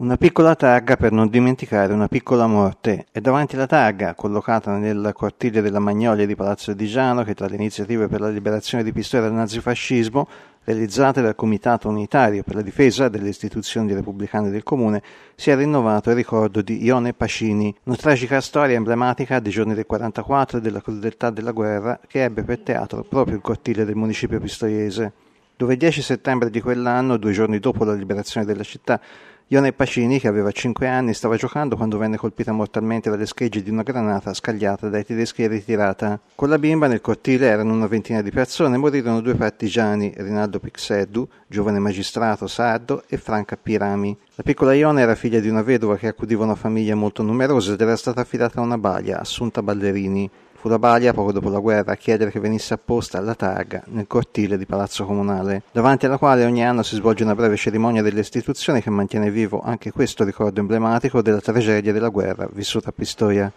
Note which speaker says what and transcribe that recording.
Speaker 1: Una piccola targa per non dimenticare una piccola morte e davanti alla targa, collocata nel cortile della Magnolia di Palazzo di Giano, che tra le iniziative per la liberazione di Pistoia dal nazifascismo, realizzate dal Comitato Unitario per la difesa delle istituzioni repubblicane del Comune, si è rinnovato il ricordo di Ione Pacini, una tragica storia emblematica dei giorni del 44 e della crudeltà della guerra che ebbe per teatro proprio il cortile del municipio pistoiese, dove il 10 settembre di quell'anno, due giorni dopo la liberazione della città, Ione Pacini, che aveva 5 anni, stava giocando quando venne colpita mortalmente dalle schegge di una granata scagliata dai tedeschi e ritirata. Con la bimba nel cortile erano una ventina di persone e morirono due partigiani, Rinaldo Pixeddu, giovane magistrato sardo, e Franca Pirami. La piccola Ione era figlia di una vedova che accudiva una famiglia molto numerosa ed era stata affidata a una balia, Assunta Ballerini. Fu la Balia, poco dopo la guerra, a chiedere che venisse apposta alla targa nel cortile di Palazzo Comunale, davanti alla quale ogni anno si svolge una breve cerimonia delle istituzioni che mantiene vivo anche questo ricordo emblematico della tragedia della guerra vissuta a Pistoia.